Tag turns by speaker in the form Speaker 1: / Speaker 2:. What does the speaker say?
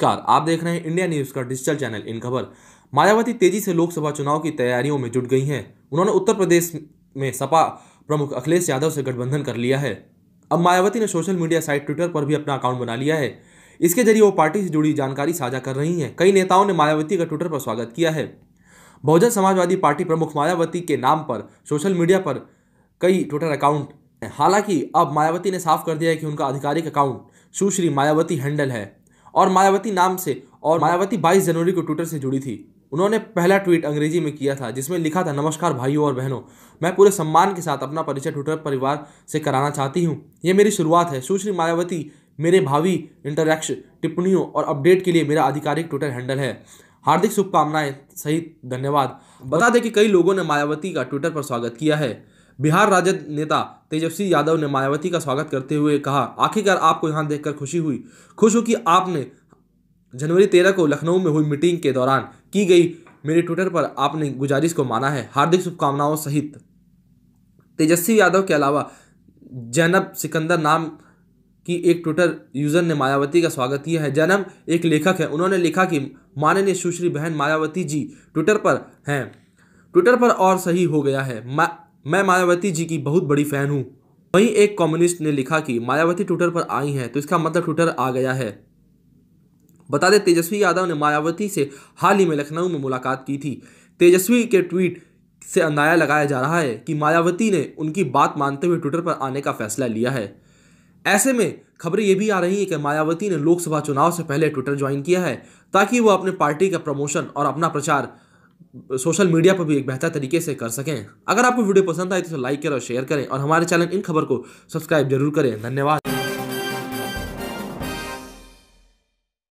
Speaker 1: नमस्कार आप देख रहे हैं इंडिया न्यूज का डिजिटल चैनल इन खबर मायावती तेजी से लोकसभा चुनाव की तैयारियों में जुट गई हैं उन्होंने उत्तर प्रदेश में सपा प्रमुख अखिलेश यादव से गठबंधन कर लिया है अब मायावती ने सोशल मीडिया साइट ट्विटर पर भी अपना अकाउंट बना लिया है इसके जरिए वो पार्टी से जुड़ी जानकारी साझा कर रही हैं कई नेताओं ने मायावती का ट्विटर पर स्वागत किया है बहुजन समाजवादी पार्टी प्रमुख मायावती के नाम पर सोशल मीडिया पर कई ट्विटर अकाउंट हालांकि अब मायावती ने साफ कर दिया है कि उनका आधिकारिक अकाउंट सुश्री मायावती हैंडल है और मायावती नाम से और मायावती बाईस जनवरी को ट्विटर से जुड़ी थी उन्होंने पहला ट्वीट अंग्रेजी में किया था जिसमें लिखा था नमस्कार भाइयों और बहनों मैं पूरे सम्मान के साथ अपना परिचय ट्विटर परिवार से कराना चाहती हूँ ये मेरी शुरुआत है सुश्री मायावती मेरे भावी इंटरैक्श टिप्पणियों और अपडेट के लिए मेरा आधिकारिक ट्विटर हैंडल है हार्दिक शुभकामनाएं सहित धन्यवाद बता दें कि कई लोगों ने मायावती का ट्विटर पर स्वागत किया है बिहार राजद नेता तेजस्वी यादव ने मायावती का स्वागत करते हुए कहा आखिरकार आपको यहाँ देखकर खुशी हुई खुश हो कि आपने जनवरी तेरह को लखनऊ में हुई मीटिंग के दौरान की गई मेरे ट्विटर पर आपने गुजारिश को माना है हार्दिक शुभकामनाओं सहित तेजस्वी यादव के अलावा जैनब सिकंदर नाम की एक ट्विटर यूज़र ने मायावती का स्वागत किया है जैनब एक लेखक है उन्होंने लिखा कि माननीय सुश्री बहन मायावती जी ट्विटर पर हैं ट्विटर पर और सही हो गया है मा मैं मायावती जी की बहुत बड़ी फ़ैन हूँ वहीं एक कम्युनिस्ट ने लिखा कि मायावती ट्विटर पर आई हैं तो इसका मतलब ट्विटर आ गया है बता दें तेजस्वी यादव ने मायावती से हाल ही में लखनऊ में मुलाकात की थी तेजस्वी के ट्वीट से अंदाजा लगाया जा रहा है कि मायावती ने उनकी बात मानते हुए ट्विटर पर आने का फैसला लिया है ऐसे में खबरें ये भी आ रही हैं कि मायावती ने लोकसभा चुनाव से पहले ट्विटर ज्वाइन किया है ताकि वो अपने पार्टी का प्रमोशन और अपना प्रचार सोशल मीडिया पर भी एक बेहतर तरीके से कर सकें अगर आपको वीडियो पसंद आए तो लाइक करें और शेयर करें और हमारे चैनल इन खबर को सब्सक्राइब जरूर करें धन्यवाद